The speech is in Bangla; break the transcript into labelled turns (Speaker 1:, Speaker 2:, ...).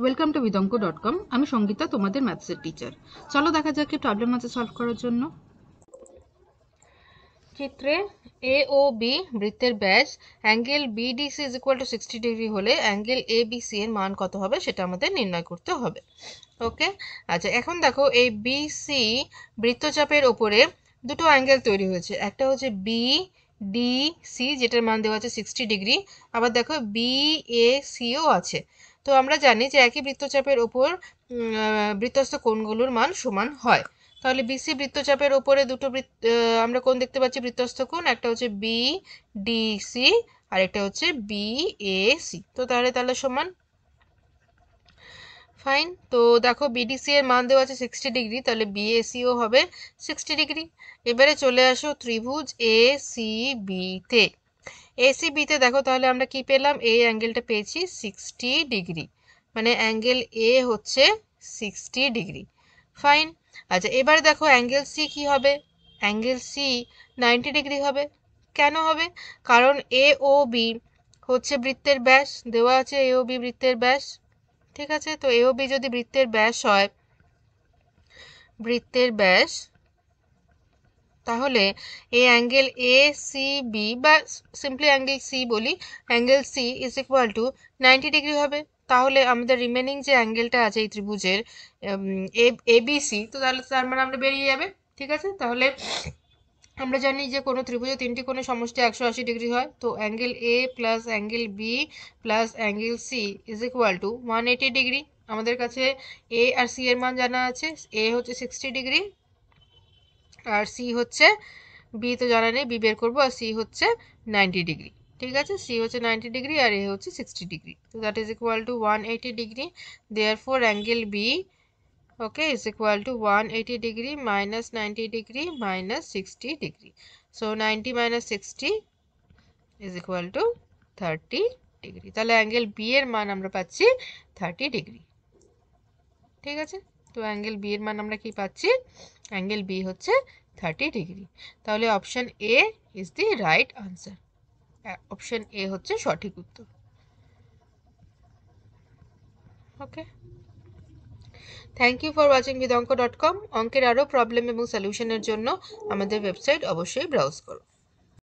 Speaker 1: ওয়েলকাম টু বিদঙ্ক ডট কম আমি সঙ্গীতা তোমাদের ম্যাথসের টিচার চলো দেখা যাক প্রবলেম আছে সলভ করার জন্য চিত্রে এ ও বি বৃত্তের ব্যাস angle BDC is equal to sixty degree হলে অ্যাঙ্গেল এ বি সি এর মান কত হবে সেটা আমাদের নির্ণয় করতে হবে ওকে আচ্ছা এখন দেখো এই সি বৃত্তচাপের ওপরে দুটো অ্যাঙ্গেল তৈরি হয়েছে একটা হচ্ছে বি ডি সি যেটার মান দেওয়া আছে সিক্সটি ডিগ্রি আবার দেখো বি এ সিও আছে তো আমরা জানি যে একই বৃত্তচাপের ওপর বৃত্তস্থ কোণগুলোর মান সমান হয় তাহলে বিসি বৃত্তচাপের ওপরে দুটো আমরা কোন দেখতে পাচ্ছি বৃত্তস্থ কোণ একটা হচ্ছে বি ডিসি আর একটা হচ্ছে বি এ সি তো তাহলে তাহলে সমান ফাইন তো দেখো বিডিসি এর মান দেওয়া আছে সিক্সটি ডিগ্রি তাহলে বিএসিও হবে সিক্সটি ডিগ্রি এবারে চলে আসো ত্রিভুজ এ সি বিতে এসিবিতে দেখো তাহলে আমরা কি পেলাম এই অ্যাঙ্গেলটা পেয়েছি সিক্সটি ডিগ্রি মানে অ্যাঙ্গেল এ হচ্ছে সিক্সটি ডিগ্রি ফাইন আচ্ছা এবার দেখো অ্যাঙ্গেল সি কি হবে অ্যাঙ্গেল সি নাইনটি ডিগ্রি হবে কেন হবে কারণ এ ও বি হচ্ছে বৃত্তের ব্যাস দেওয়া আছে এ ও বি বৃত্তের ব্যাস ঠিক আছে তো এ ও বি যদি বৃত্তের ব্যাস হয় বৃত্তের ব্যাস তাহলে এই অ্যাঙ্গেল এ সি বি বা সিম্পলি অ্যাঙ্গেল সি বলি angle C is equal to ninety degree হবে তাহলে আমাদের রিমেনিং যে অ্যাঙ্গেলটা আছে এই ত্রিভুজের এ বি সি তো তাহলে তার মানে আমরা বেরিয়ে যাবে ঠিক আছে তাহলে আমরা জানি যে কোনো ত্রিভুজের তিনটি কোনো সমষ্টি একশো আশি ডিগ্রি হয় তো angle A plus angle B plus angle C is equal to one eighty degree আমাদের কাছে এ আর সি এর মান জানা আছে এ হচ্ছে সিক্সটি ডিগ্রি আর সি হচ্ছে বি তো জানা নেই বি বের করবো আর সি হচ্ছে নাইনটি ডিগ্রি ঠিক আছে সি হচ্ছে নাইনটি ডিগ্রি আর এ হচ্ছে সিক্সটি ডিগ্রি তো that is equal to one eighty degree therefore angle B okay is equal to one eighty degree minus ninety degree minus sixty degree so ninety minus sixty is equal to thirty degree তাহলে অ্যাঙ্গেল বি এর মান আমরা পাচ্ছি থার্টি ডিগ্রি ঠিক আছে তো অ্যাঙ্গেল বি এর মান আমরা কি পাচ্ছি অ্যাঙ্গেল বি হচ্ছে থার্টি ডিগ্রি তাহলে option A is the right answer option A হচ্ছে সঠিক উত্তর okay thank you for watching Anko dot com অঙ্কের আরও প্রবলেম এবং সলিউশনের জন্য আমাদের ওয়েবসাইট অবশ্যই ব্রাউজ করো